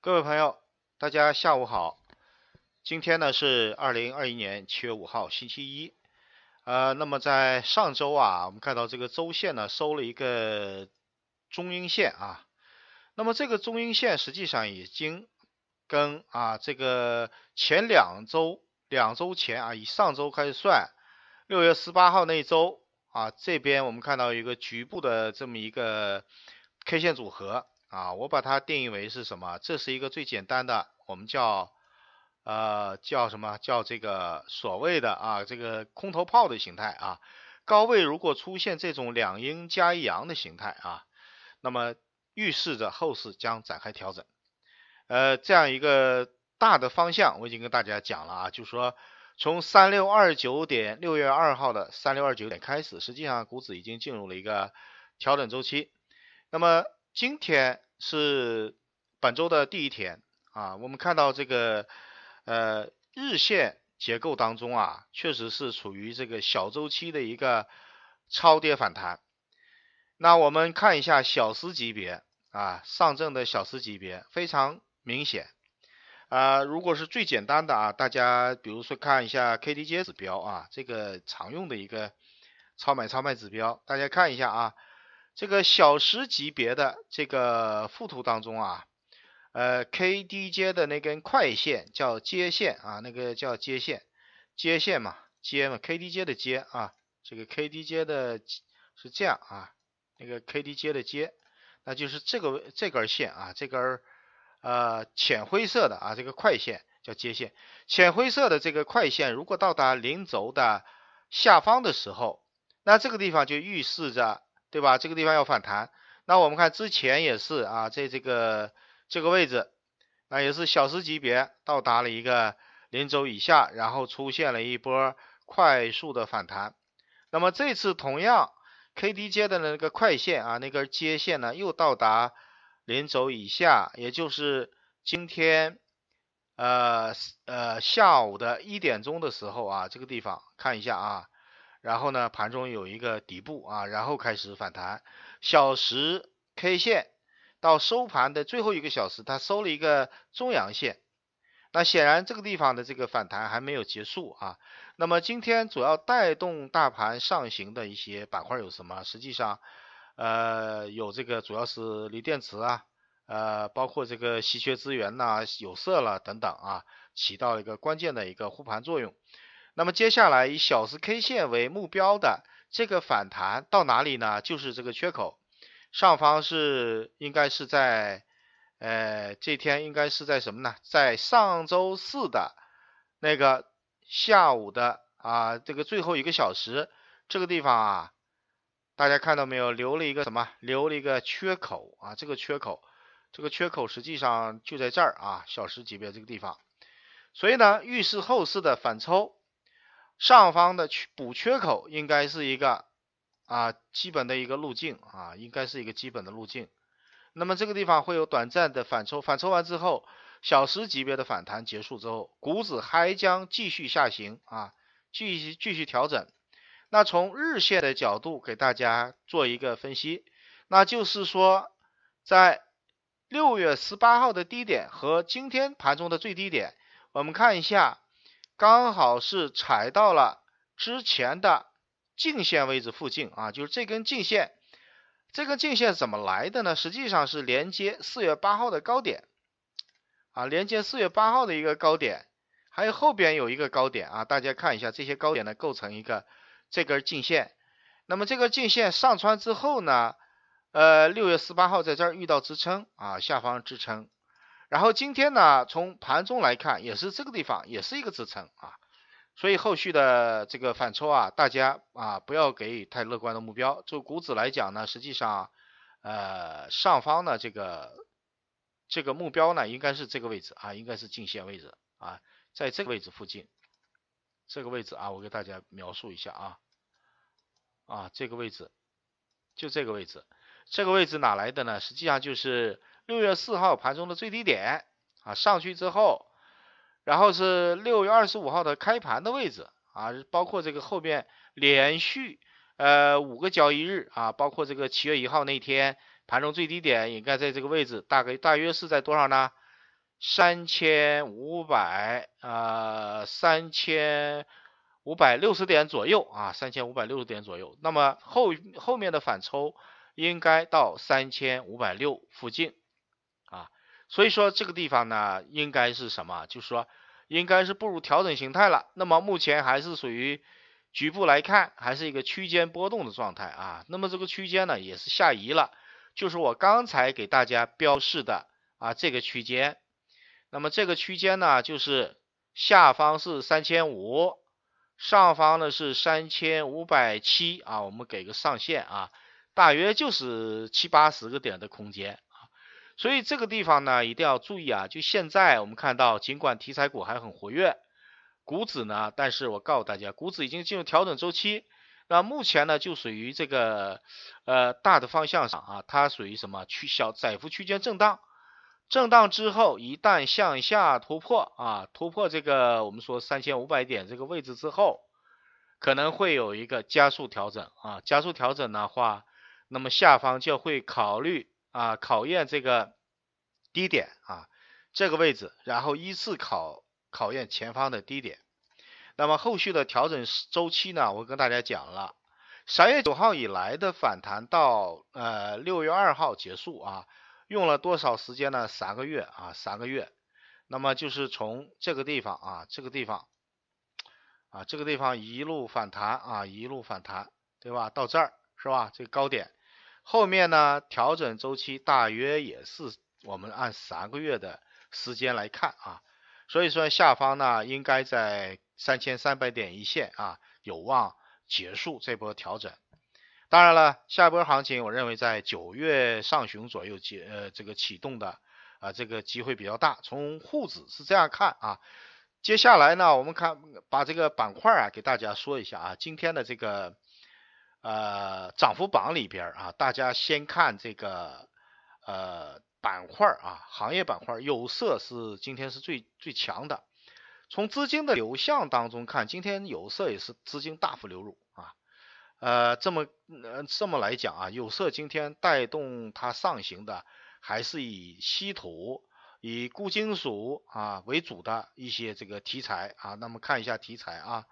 各位朋友，大家下午好。今天呢是二零二一年七月五号，星期一。呃，那么在上周啊，我们看到这个周线呢收了一个中阴线啊。那么这个中阴线实际上已经跟啊这个前两周、两周前啊以上周开始算，六月十八号那一周啊，这边我们看到一个局部的这么一个 K 线组合。啊，我把它定义为是什么？这是一个最简单的，我们叫呃叫什么叫这个所谓的啊这个空头炮的形态啊。高位如果出现这种两阴加一阳的形态啊，那么预示着后市将展开调整。呃，这样一个大的方向我已经跟大家讲了啊，就是说从三六二九点六月二号的三六二九点开始，实际上股指已经进入了一个调整周期。那么今天是本周的第一天啊，我们看到这个呃日线结构当中啊，确实是处于这个小周期的一个超跌反弹。那我们看一下小时级别啊，上证的小时级别非常明显啊。如果是最简单的啊，大家比如说看一下 KDJ 指标啊，这个常用的一个超买超卖指标，大家看一下啊。这个小时级别的这个附图当中啊，呃，K D J 的那根快线叫接线啊，那个叫接线，接线嘛，接嘛，K D J 的接啊，这个 K D J 的是这样啊，那个 K D J 的接，那就是这个这根线啊，这根呃浅灰色的啊，这个快线叫接线，浅灰色的这个快线如果到达零轴的下方的时候，那这个地方就预示着。对吧？这个地方要反弹，那我们看之前也是啊，在这个这个位置，那也是小时级别到达了一个零轴以下，然后出现了一波快速的反弹。那么这次同样，KDJ 的那个快线啊，那根接线呢，又到达零轴以下，也就是今天呃呃下午的一点钟的时候啊，这个地方看一下啊。然后呢，盘中有一个底部啊，然后开始反弹。小时 K 线到收盘的最后一个小时，它收了一个中阳线。那显然这个地方的这个反弹还没有结束啊。那么今天主要带动大盘上行的一些板块有什么？实际上，呃，有这个主要是锂电池啊，呃，包括这个稀缺资源呐、有色了等等啊，起到一个关键的一个护盘作用。那么接下来以小时 K 线为目标的这个反弹到哪里呢？就是这个缺口上方是应该是在，呃，这天应该是在什么呢？在上周四的那个下午的啊，这个最后一个小时这个地方啊，大家看到没有？留了一个什么？留了一个缺口啊，这个缺口，这个缺口实际上就在这儿啊，小时级别这个地方。所以呢，预示后市的反抽。上方的缺补缺口应该是一个啊基本的一个路径啊，应该是一个基本的路径。那么这个地方会有短暂的反抽，反抽完之后，小时级别的反弹结束之后，股指还将继续下行啊，继续继续调整。那从日线的角度给大家做一个分析，那就是说，在六月十八号的低点和今天盘中的最低点，我们看一下。刚好是踩到了之前的颈线位置附近啊，就是这根颈线，这根颈线怎么来的呢？实际上是连接四月八号的高点啊，连接四月八号的一个高点，还有后边有一个高点啊，大家看一下这些高点呢构成一个这根颈线，那么这根颈线上穿之后呢，呃，六月十八号在这儿遇到支撑啊，下方支撑。然后今天呢，从盘中来看也是这个地方，也是一个支撑啊，所以后续的这个反抽啊，大家啊不要给予太乐观的目标。就股指来讲呢，实际上，呃，上方呢这个这个目标呢，应该是这个位置啊，应该是进线位置啊，在这个位置附近，这个位置啊，我给大家描述一下啊，啊，这个位置就这个位置，这个位置哪来的呢？实际上就是。六月四号盘中的最低点啊，上去之后，然后是六月二十五号的开盘的位置啊，包括这个后边连续呃五个交易日啊，包括这个七月一号那天盘中最低点应该在这个位置，大概大约是在多少呢？三千五百呃三千五百六十点左右啊，三千五百六十点左右。那么后后面的反抽应该到三千五百六附近。所以说这个地方呢，应该是什么？就是说，应该是步入调整形态了。那么目前还是属于局部来看，还是一个区间波动的状态啊。那么这个区间呢，也是下移了，就是我刚才给大家标示的啊这个区间。那么这个区间呢，就是下方是三千五，上方呢是三千五百七啊。我们给个上限啊，大约就是七八十个点的空间。所以这个地方呢，一定要注意啊！就现在我们看到，尽管题材股还很活跃，股指呢，但是我告诉大家，股指已经进入调整周期。那目前呢，就属于这个呃大的方向上啊，它属于什么区小窄幅区间震荡。震荡之后，一旦向下突破啊，突破这个我们说三千五百点这个位置之后，可能会有一个加速调整啊。加速调整的话，那么下方就会考虑。啊，考验这个低点啊，这个位置，然后依次考考验前方的低点。那么后续的调整周期呢？我跟大家讲了，三月九号以来的反弹到呃六月二号结束啊，用了多少时间呢？三个月啊，三个月。那么就是从这个地方啊，这个地方啊，这个地方一路反弹啊，一路反弹，对吧？到这儿是吧？这个高点。后面呢，调整周期大约也是我们按三个月的时间来看啊，所以说下方呢应该在三千三百点一线啊，有望结束这波调整。当然了，下一波行情我认为在九月上旬左右结呃这个启动的啊，这个机会比较大。从沪指是这样看啊，接下来呢，我们看把这个板块啊给大家说一下啊，今天的这个。呃，涨幅榜里边啊，大家先看这个呃板块啊，行业板块，有色是今天是最最强的。从资金的流向当中看，今天有色也是资金大幅流入啊。呃，这么这么来讲啊，有色今天带动它上行的还是以稀土、以钴金属啊为主的一些这个题材啊。那么看一下题材啊，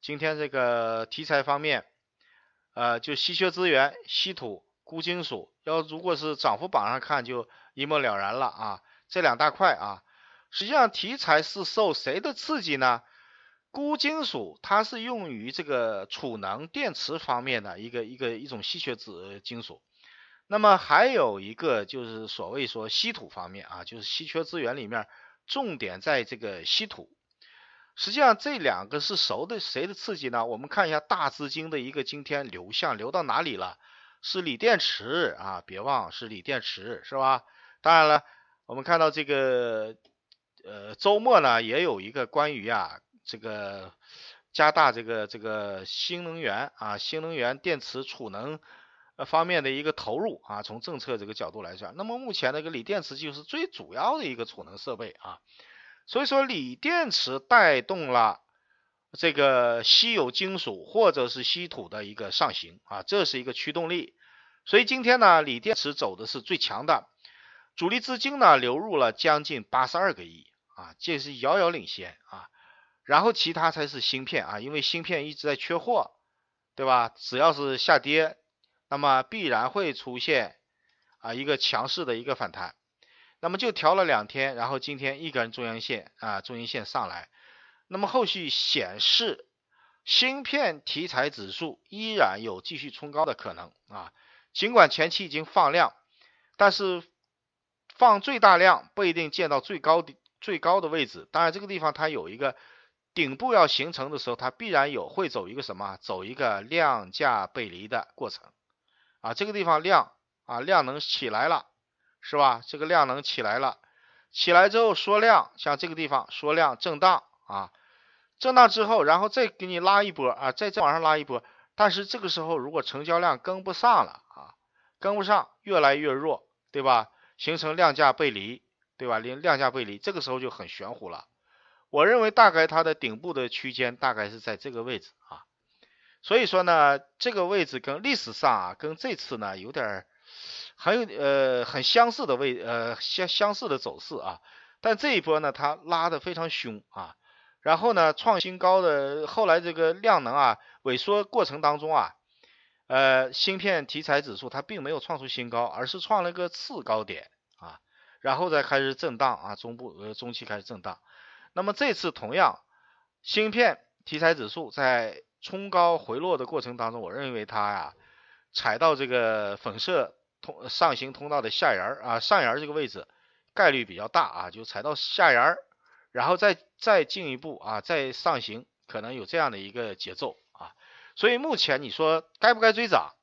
今天这个题材方面。呃，就稀缺资源、稀土、钴金属，要如果是涨幅榜上看，就一目了然了啊。这两大块啊，实际上题材是受谁的刺激呢？钴金属它是用于这个储能电池方面的一个一个一种稀缺资金属，那么还有一个就是所谓说稀土方面啊，就是稀缺资源里面重点在这个稀土。实际上这两个是熟的，谁的刺激呢？我们看一下大资金的一个今天流向流到哪里了，是锂电池啊，别忘了是锂电池，是吧？当然了，我们看到这个呃周末呢也有一个关于啊这个加大这个这个新能源啊新能源电池储能方面的一个投入啊，从政策这个角度来讲，那么目前那个锂电池就是最主要的一个储能设备啊。所以说，锂电池带动了这个稀有金属或者是稀土的一个上行啊，这是一个驱动力。所以今天呢，锂电池走的是最强的，主力资金呢流入了将近八十二个亿啊，这是遥遥领先啊。然后其他才是芯片啊，因为芯片一直在缺货，对吧？只要是下跌，那么必然会出现啊一个强势的一个反弹。那么就调了两天，然后今天一根中阳线啊，中阴线上来。那么后续显示，芯片题材指数依然有继续冲高的可能啊。尽管前期已经放量，但是放最大量不一定见到最高最高的位置。当然这个地方它有一个顶部要形成的时候，它必然有会走一个什么，走一个量价背离的过程啊。这个地方量啊量能起来了。是吧？这个量能起来了，起来之后缩量，像这个地方缩量震荡啊，震荡之后，然后再给你拉一波啊，再再往上拉一波，但是这个时候如果成交量跟不上了啊，跟不上越来越弱，对吧？形成量价背离，对吧？量量价背离，这个时候就很玄乎了。我认为大概它的顶部的区间大概是在这个位置啊，所以说呢，这个位置跟历史上啊，跟这次呢有点。很呃很相似的位呃相相似的走势啊，但这一波呢它拉的非常凶啊，然后呢创新高的后来这个量能啊萎缩过程当中啊，呃芯片题材指数它并没有创出新高，而是创了个次高点啊，然后再开始震荡啊中部呃中期开始震荡，那么这次同样芯片题材指数在冲高回落的过程当中，我认为它呀踩到这个粉色。通上行通道的下沿儿啊，上沿儿这个位置概率比较大啊，就踩到下沿儿，然后再再进一步啊，再上行可能有这样的一个节奏啊。所以目前你说该不该追涨，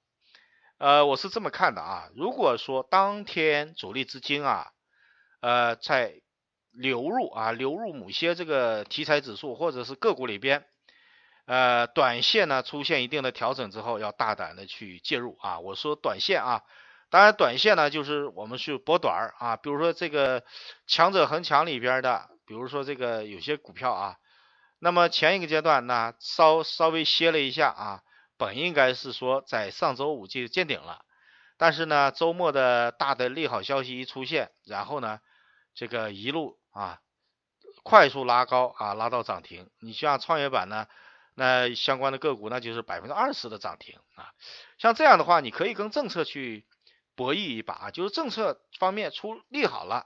呃，我是这么看的啊。如果说当天主力资金啊，呃，在流入啊，流入某些这个题材指数或者是个股里边，呃，短线呢出现一定的调整之后，要大胆的去介入啊。我说短线啊。当然，短线呢，就是我们去博短儿啊，比如说这个强者恒强里边的，比如说这个有些股票啊，那么前一个阶段呢，稍稍微歇了一下啊，本应该是说在上周五就见顶了，但是呢，周末的大的利好消息一出现，然后呢，这个一路啊快速拉高啊，拉到涨停。你像创业板呢，那相关的个股那就是百分之二十的涨停啊，像这样的话，你可以跟政策去。博弈一把，就是政策方面出利好了，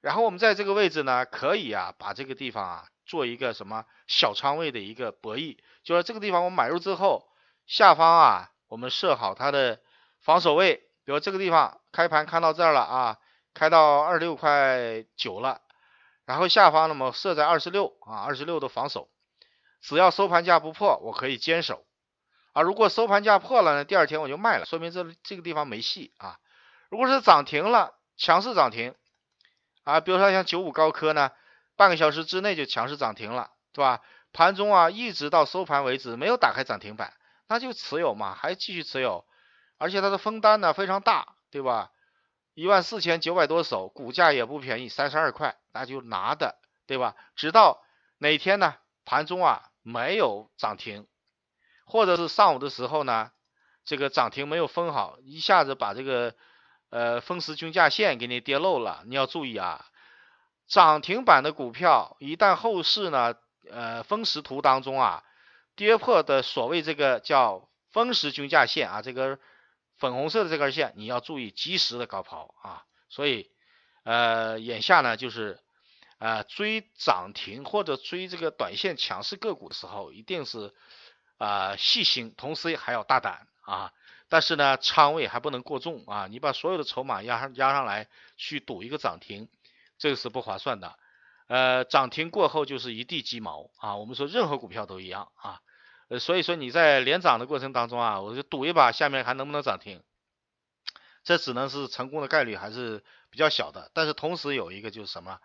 然后我们在这个位置呢，可以啊，把这个地方啊做一个什么小仓位的一个博弈，就是这个地方我买入之后，下方啊我们设好它的防守位，比如这个地方开盘看到这儿了啊，开到二十六块九了，然后下方那么设在二十六啊，二十六的防守，只要收盘价不破，我可以坚守。啊，如果收盘价破了呢，第二天我就卖了，说明这这个地方没戏啊。如果是涨停了，强势涨停啊，比如说像九五高科呢，半个小时之内就强势涨停了，对吧？盘中啊，一直到收盘为止没有打开涨停板，那就持有嘛，还继续持有，而且它的封单呢非常大，对吧？一万四千九百多手，股价也不便宜，三十二块，那就拿的，对吧？直到哪天呢，盘中啊没有涨停。或者是上午的时候呢，这个涨停没有封好，一下子把这个呃分时均价线给你跌漏了，你要注意啊。涨停板的股票一旦后市呢呃分时图当中啊跌破的所谓这个叫分时均价线啊，这个粉红色的这根线你要注意及时的高抛啊。所以呃眼下呢就是啊追涨停或者追这个短线强势个股的时候，一定是。啊，细心，同时还要大胆啊！但是呢，仓位还不能过重啊！你把所有的筹码压上压上来，去赌一个涨停，这个是不划算的。呃，涨停过后就是一地鸡毛啊！我们说任何股票都一样啊！呃，所以说你在连涨的过程当中啊，我就赌一把下面还能不能涨停，这只能是成功的概率还是比较小的。但是同时有一个就是什么，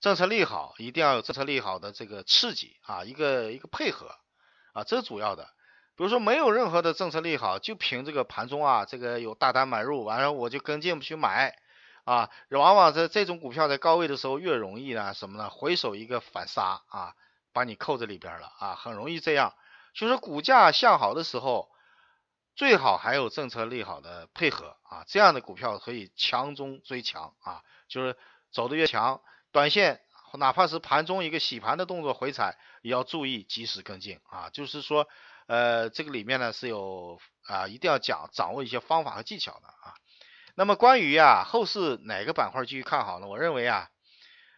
政策利好一定要有政策利好的这个刺激啊，一个一个配合。啊，这主要的。比如说没有任何的政策利好，就凭这个盘中啊，这个有大单买入，完了我就跟进去买啊，往往在这种股票在高位的时候越容易呢什么呢？回首一个反杀啊，把你扣在里边了啊，很容易这样。就是股价向好的时候，最好还有政策利好的配合啊，这样的股票可以强中追强啊，就是走得越强，短线。哪怕是盘中一个洗盘的动作回踩，也要注意及时跟进啊！就是说，呃，这个里面呢是有啊，一定要讲掌握一些方法和技巧的啊。那么关于啊后市哪个板块继续看好呢？我认为啊，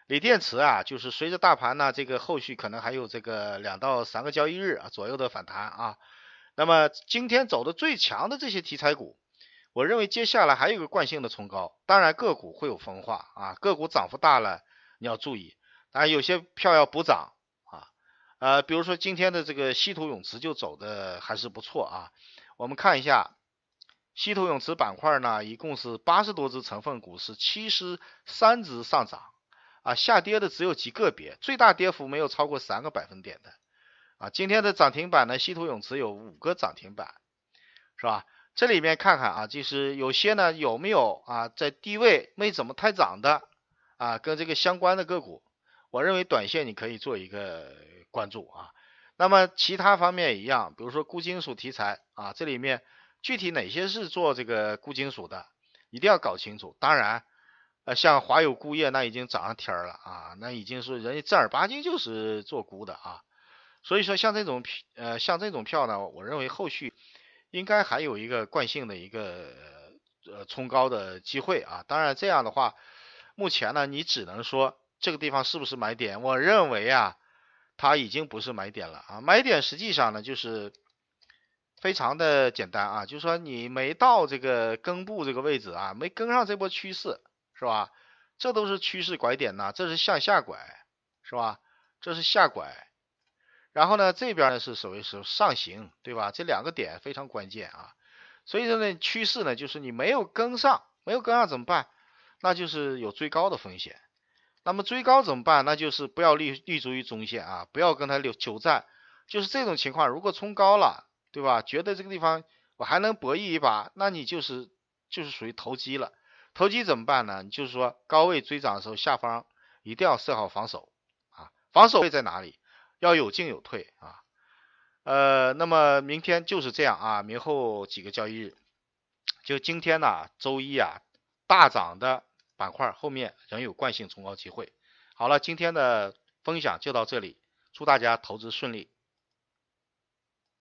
锂电池啊，就是随着大盘呢，这个后续可能还有这个两到三个交易日啊左右的反弹啊。那么今天走的最强的这些题材股，我认为接下来还有个惯性的冲高，当然个股会有分化啊，个股涨幅大了你要注意。啊，有些票要补涨啊，呃，比如说今天的这个稀土永磁就走的还是不错啊。我们看一下稀土永磁板块呢，一共是八十多只成分股，是七十三只上涨啊，下跌的只有极个别，最大跌幅没有超过三个百分点的啊。今天的涨停板呢，稀土永磁有五个涨停板，是吧？这里面看看啊，就是有些呢有没有啊，在低位没怎么太涨的啊，跟这个相关的个股。我认为短线你可以做一个关注啊，那么其他方面也一样，比如说钴金属题材啊，这里面具体哪些是做这个钴金属的，一定要搞清楚。当然，呃，像华友钴业那已经涨上天了啊，那已经是人家正儿八经就是做钴的啊。所以说像这种呃，像这种票呢，我认为后续应该还有一个惯性的一个呃冲高的机会啊。当然这样的话，目前呢你只能说。这个地方是不是买点？我认为啊，它已经不是买点了啊。买点实际上呢，就是非常的简单啊，就是说你没到这个根部这个位置啊，没跟上这波趋势，是吧？这都是趋势拐点呐，这是向下拐，是吧？这是下拐，然后呢，这边呢是所谓是上行，对吧？这两个点非常关键啊。所以说呢，趋势呢，就是你没有跟上，没有跟上怎么办？那就是有最高的风险。那么追高怎么办？那就是不要立立足于中线啊，不要跟它留久战。就是这种情况，如果冲高了，对吧？觉得这个地方我还能博弈一把，那你就是就是属于投机了。投机怎么办呢？就是说高位追涨的时候，下方一定要设好防守啊。防守位在哪里？要有进有退啊。呃，那么明天就是这样啊，明后几个交易日，就今天呢，周一啊大涨的。板块后面仍有惯性冲高机会。好了，今天的分享就到这里，祝大家投资顺利。